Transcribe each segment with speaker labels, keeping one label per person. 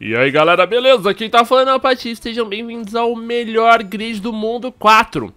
Speaker 1: E aí galera, beleza? Quem tá falando é o Pati, sejam bem-vindos ao melhor grid do mundo 4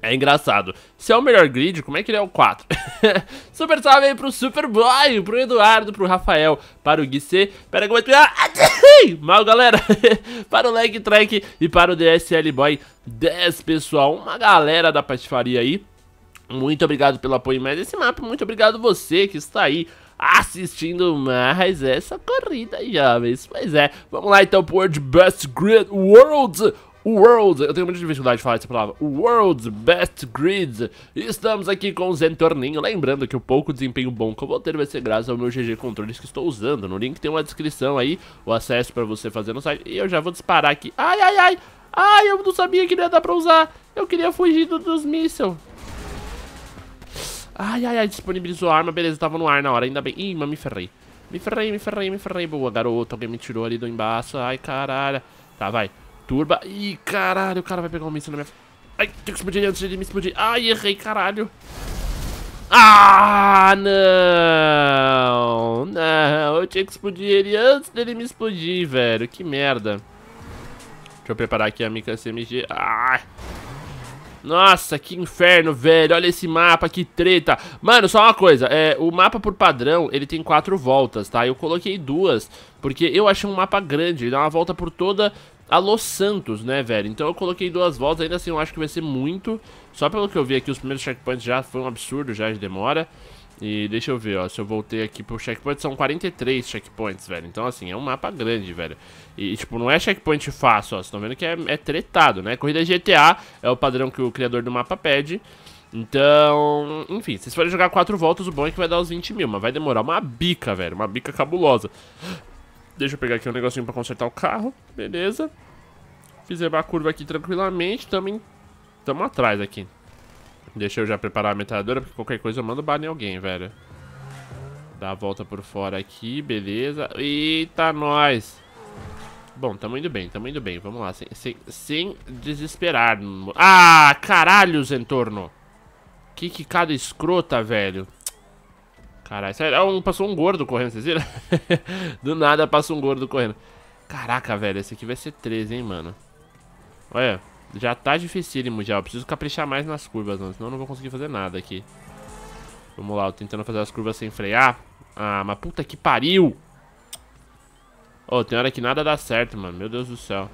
Speaker 1: É engraçado, se é o melhor grid, como é que ele é o 4? Super salve aí pro Superboy, pro Eduardo, pro Rafael, para o Guicê, para o Mal galera, para o Leg Track e para o DSL Boy 10 pessoal, uma galera da patifaria aí muito obrigado pelo apoio mais esse mapa, muito obrigado você que está aí assistindo mais essa corrida, jovens. Pois é, vamos lá então pro World Best Grid World World, eu tenho muita dificuldade de falar essa palavra, World's Best Grid. Estamos aqui com o Zentorninho, lembrando que o pouco desempenho bom que eu vou ter vai ser graças ao meu GG Controles que estou usando. No link tem uma descrição aí, o acesso para você fazer no site. E eu já vou disparar aqui. Ai, ai, ai, ai, eu não sabia que não ia dar pra usar. Eu queria fugir dos mísseis. Ai, ai, ai, disponibilizou a arma. Beleza, tava no ar na hora, ainda bem. Ih, mas me ferrei. Me ferrei, me ferrei, me ferrei. Boa, garoto. Alguém me tirou ali do embaixo. Ai, caralho. Tá, vai. Turba. Ih, caralho, o cara vai pegar um míssil na minha... Ai, tinha que explodir antes de ele me explodir. Ai, errei, caralho. Ah, não. Não, eu tinha que explodir ele antes dele me explodir, velho. Que merda. Deixa eu preparar aqui a minha SMG. Ah. Nossa, que inferno, velho. Olha esse mapa, que treta. Mano, só uma coisa. É, o mapa, por padrão, ele tem quatro voltas, tá? Eu coloquei duas, porque eu achei um mapa grande. Ele dá uma volta por toda a Los Santos, né, velho? Então eu coloquei duas voltas. Ainda assim, eu acho que vai ser muito. Só pelo que eu vi aqui, os primeiros checkpoints já foi um absurdo já de demora. E deixa eu ver, ó, se eu voltei aqui pro checkpoint, são 43 checkpoints, velho. Então, assim, é um mapa grande, velho. E, tipo, não é checkpoint fácil, ó. Vocês estão tá vendo que é, é tretado, né? Corrida GTA é o padrão que o criador do mapa pede. Então, enfim, se vocês forem jogar 4 voltas, o bom é que vai dar os 20 mil, mas vai demorar uma bica, velho. Uma bica cabulosa. Deixa eu pegar aqui um negocinho pra consertar o carro. Beleza. Fizemos a curva aqui tranquilamente. Também estamos atrás aqui. Deixa eu já preparar a metralhadora, porque qualquer coisa eu mando bar em alguém, velho. Dá a volta por fora aqui, beleza. Eita, nós! Bom, tamo indo bem, tamo indo bem. Vamos lá, sem, sem, sem desesperar. Ah, caralho, Zentorno! Que cada escrota, velho. Caralho, sério, é um, passou um gordo correndo, vocês viram? Do nada passa um gordo correndo. Caraca, velho, esse aqui vai ser 13, hein, mano. Olha. Já tá dificílimo já. Eu preciso caprichar mais nas curvas, não, senão eu não vou conseguir fazer nada aqui. Vamos lá, eu tentando fazer as curvas sem frear. Ah, mas puta que pariu! Ô, oh, tem hora que nada dá certo, mano. Meu Deus do céu.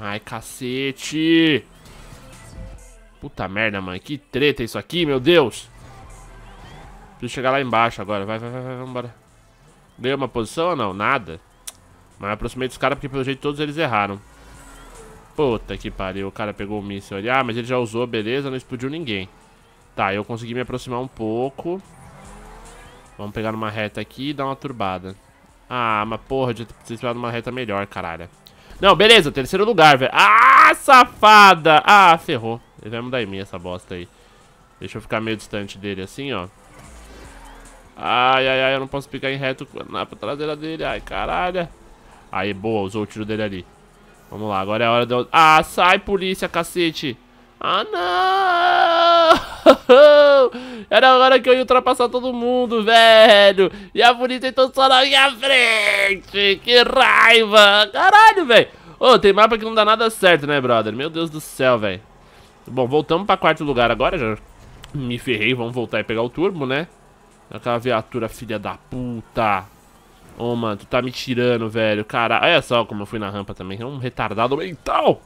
Speaker 1: Ai, cacete! Puta merda, mano. Que treta isso aqui, meu Deus! Preciso chegar lá embaixo agora. Vai, vai, vai, vai, vambora. Ganhei uma posição ou não? Nada. Mas aproximei dos caras porque pelo jeito todos eles erraram. Puta que pariu, o cara pegou o míssil ali. Ah, mas ele já usou, beleza, não explodiu ninguém. Tá, eu consegui me aproximar um pouco. Vamos pegar numa reta aqui e dar uma turbada. Ah, mas porra, devia ter esperado numa reta melhor, caralho. Não, beleza, terceiro lugar, velho. Ah, safada! Ah, ferrou. Ele vai mudar em mim essa bosta aí. Deixa eu ficar meio distante dele assim, ó. Ai, ai, ai, eu não posso pegar em reto na traseira dele. Ai, caralho. Aí, boa, usou o tiro dele ali. Vamos lá, agora é a hora do... Ah, sai, polícia, cacete! Ah, não! Era a hora que eu ia ultrapassar todo mundo, velho! E a polícia entrou só na minha frente! Que raiva! Caralho, velho! Ô, oh, tem mapa que não dá nada certo, né, brother? Meu Deus do céu, velho! Bom, voltamos pra quarto lugar agora, já me ferrei, vamos voltar e pegar o turbo, né? Aquela viatura filha da puta! Ô, oh, mano, tu tá me tirando, velho. Caralho, olha só como eu fui na rampa também. É um retardado mental.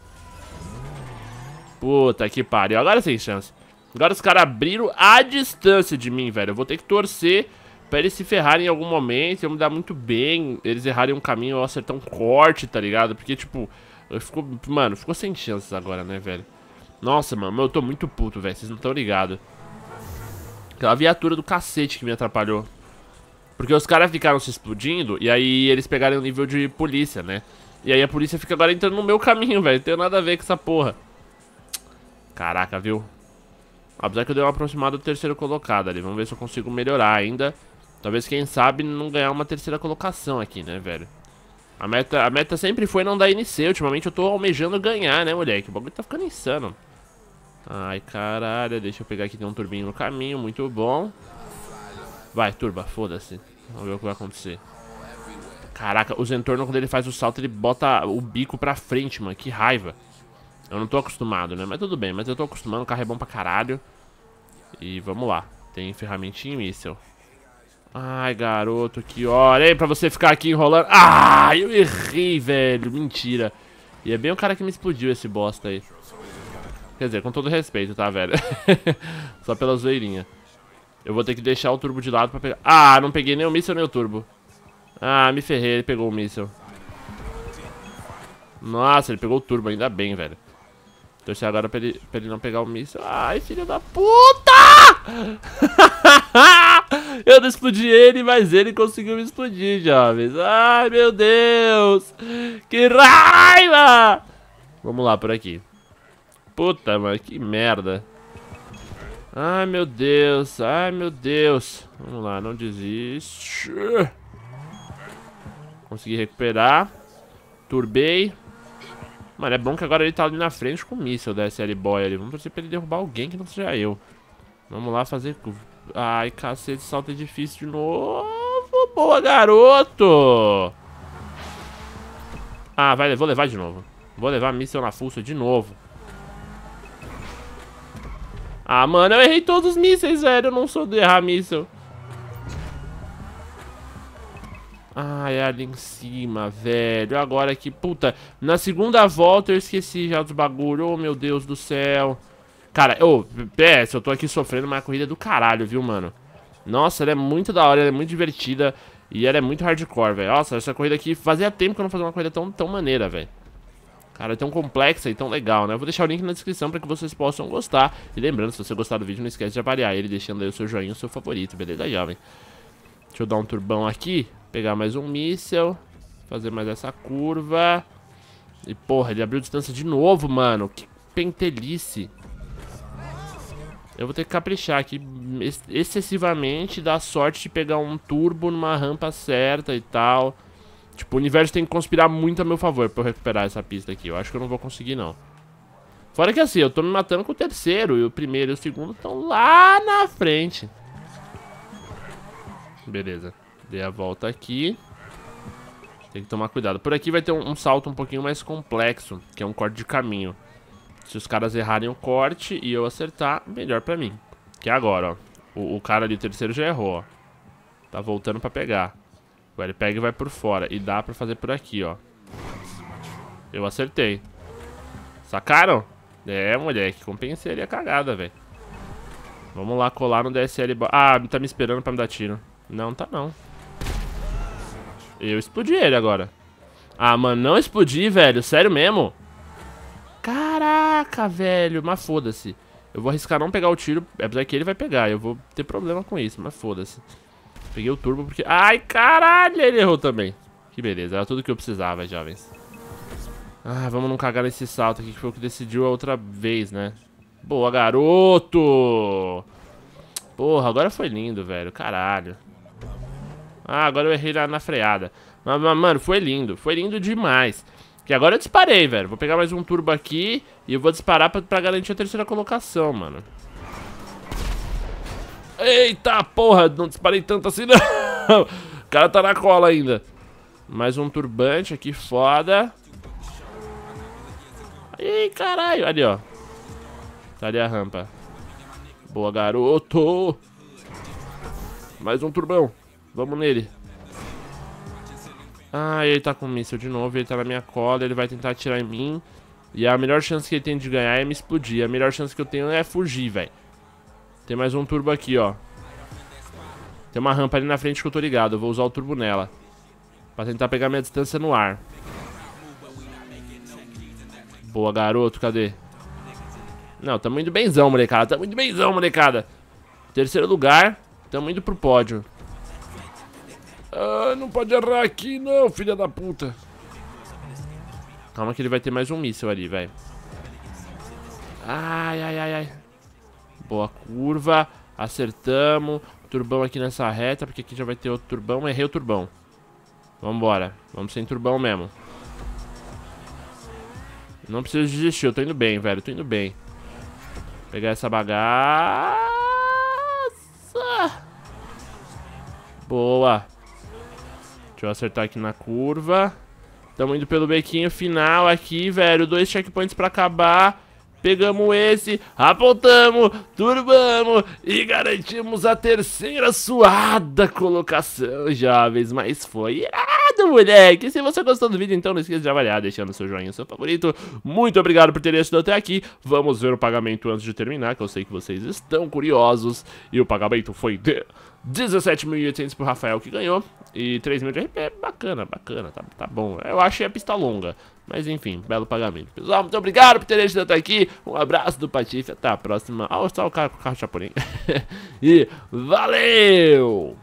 Speaker 1: Puta que pariu. Agora sem chance. Agora os caras abriram a distância de mim, velho. Eu vou ter que torcer pra eles se ferrarem em algum momento. Eu me dar muito bem. Eles errarem um caminho, ou acertar um corte, tá ligado? Porque, tipo, ficou, mano, ficou sem chances agora, né, velho? Nossa, mano, eu tô muito puto, velho. Vocês não estão ligados. Aquela viatura do cacete que me atrapalhou. Porque os caras ficaram se explodindo e aí eles pegaram o nível de polícia, né? E aí a polícia fica agora entrando no meu caminho, velho. Não tem nada a ver com essa porra. Caraca, viu? Apesar que eu dei uma aproximada do terceiro colocado ali. Vamos ver se eu consigo melhorar ainda. Talvez, quem sabe, não ganhar uma terceira colocação aqui, né, velho? A meta, a meta sempre foi não dar NC. Ultimamente eu tô almejando ganhar, né, moleque? O bagulho tá ficando insano. Ai, caralho. Deixa eu pegar aqui, tem um turbinho no caminho. Muito bom. Vai, turba, foda-se. Vamos ver o que vai acontecer. Caraca, os entornos quando ele faz o salto, ele bota o bico pra frente, mano. Que raiva. Eu não tô acostumado, né? Mas tudo bem, mas eu tô acostumando. O carro é bom pra caralho. E vamos lá. Tem ferramentinha e míssel. Ai, garoto, que hora. Ei, pra você ficar aqui enrolando. Ah, eu errei, velho. Mentira. E é bem o cara que me explodiu esse bosta aí. Quer dizer, com todo respeito, tá, velho? Só pela zoeirinha. Eu vou ter que deixar o turbo de lado pra pegar... Ah, não peguei nem o míssel nem o turbo. Ah, me ferrei, ele pegou o míssel. Nossa, ele pegou o turbo, ainda bem, velho. Torcer então, agora pra ele, pra ele não pegar o míssil. Ai, filho da puta! eu não explodi ele, mas ele conseguiu me explodir, jovens. Ai, meu Deus! Que raiva! Vamos lá, por aqui. Puta, mano, que merda. Ai, meu Deus. Ai, meu Deus. Vamos lá, não desiste. Consegui recuperar. Turbei. Mano, é bom que agora ele tá ali na frente com o míssil da SL Boy ali. Vamos torcer pra ele derrubar alguém que não seja eu. Vamos lá fazer... Ai, cacete, salto difícil de novo. Boa, garoto! Ah, vai, vou levar de novo. Vou levar míssil na fuça de novo. Ah, mano, eu errei todos os mísseis, velho. Eu não sou de errar míssel. Ai, é ali em cima, velho. Agora que puta. Na segunda volta eu esqueci já dos bagulho. Oh, meu Deus do céu. Cara, ô, Oh, é, eu tô aqui sofrendo, mas corrida é do caralho, viu, mano? Nossa, ela é muito da hora, ela é muito divertida. E ela é muito hardcore, velho. Nossa, essa corrida aqui... Fazia tempo que eu não fazia uma corrida tão, tão maneira, velho. Cara, é tão complexa e tão legal, né? Eu vou deixar o link na descrição pra que vocês possam gostar. E lembrando, se você gostar do vídeo, não esquece de avaliar ele, deixando aí o seu joinha, o seu favorito, beleza, jovem? Deixa eu dar um turbão aqui, pegar mais um míssel, fazer mais essa curva. E, porra, ele abriu distância de novo, mano. Que pentelice. Eu vou ter que caprichar aqui ex excessivamente, dar sorte de pegar um turbo numa rampa certa e tal. Tipo, o universo tem que conspirar muito a meu favor pra eu recuperar essa pista aqui. Eu acho que eu não vou conseguir, não. Fora que assim, eu tô me matando com o terceiro. E o primeiro e o segundo estão lá na frente. Beleza. Dei a volta aqui. Tem que tomar cuidado. Por aqui vai ter um, um salto um pouquinho mais complexo. Que é um corte de caminho. Se os caras errarem o corte e eu acertar, melhor pra mim. Que é agora, ó. O, o cara ali, o terceiro, já errou, ó. Tá voltando pra pegar. Tipo, ele pega e vai por fora. E dá pra fazer por aqui, ó. Eu acertei. Sacaram? É, moleque. Compensei ali a cagada, velho. Vamos lá colar no DSL. Ah, tá me esperando pra me dar tiro. Não, tá não. Eu explodi ele agora. Ah, mano, não explodi, velho. Sério mesmo? Caraca, velho. Mas foda-se. Eu vou arriscar não pegar o tiro. Apesar que ele vai pegar. Eu vou ter problema com isso, mas foda-se. Peguei o turbo porque... Ai, caralho, ele errou também. Que beleza, era tudo que eu precisava, jovens. Ah, vamos não cagar nesse salto aqui, que foi o que decidiu a outra vez, né? Boa, garoto! Porra, agora foi lindo, velho. Caralho. Ah, agora eu errei lá na freada. Mas, mas, mano, foi lindo. Foi lindo demais. Que agora eu disparei, velho. Vou pegar mais um turbo aqui e eu vou disparar pra, pra garantir a terceira colocação, mano. Eita porra, não disparei tanto assim não. O cara tá na cola ainda. Mais um turbante aqui, foda. Ih, caralho. Ali, ó. Tá ali a rampa. Boa, garoto. Mais um turbão. Vamos nele. Ah, ele tá com míssil de novo. Ele tá na minha cola. Ele vai tentar atirar em mim. E a melhor chance que ele tem de ganhar é me explodir. A melhor chance que eu tenho é fugir, velho. Tem mais um turbo aqui, ó. Tem uma rampa ali na frente que eu tô ligado. Eu vou usar o turbo nela. Pra tentar pegar minha distância no ar. Boa, garoto. Cadê? Não, tamo indo benzão, molecada. Tamo indo benzão, molecada. Terceiro lugar. Tamo indo pro pódio. Ah, não pode errar aqui, não, filha da puta. Calma que ele vai ter mais um míssil ali, velho. Ai, ai, ai, ai. Boa curva. Acertamos. Turbão aqui nessa reta, porque aqui já vai ter outro turbão. Errei o turbão. Vambora. Vamos sem turbão mesmo. Não preciso desistir. Eu tô indo bem, velho. Tô indo bem. Pegar essa bagaça. Boa. Deixa eu acertar aqui na curva. Tamo indo pelo bequinho final aqui, velho. Dois checkpoints pra acabar. Pegamos esse, apontamos, turbamos e garantimos a terceira suada colocação, jovens. Mas foi... Ah! moleque! Se você gostou do vídeo, então não esqueça de avaliar, deixando seu joinha, seu favorito. Muito obrigado por ter assistido até aqui. Vamos ver o pagamento antes de terminar, que eu sei que vocês estão curiosos. E o pagamento foi de 17.800 pro Rafael, que ganhou. E 3.000 de RP, é bacana, bacana, tá, tá bom. Eu achei a é pista longa, mas enfim, belo pagamento. Pessoal, muito obrigado por terem assistido até aqui. Um abraço do Patife, até a próxima. Ah, só o cara com o carro de e valeu!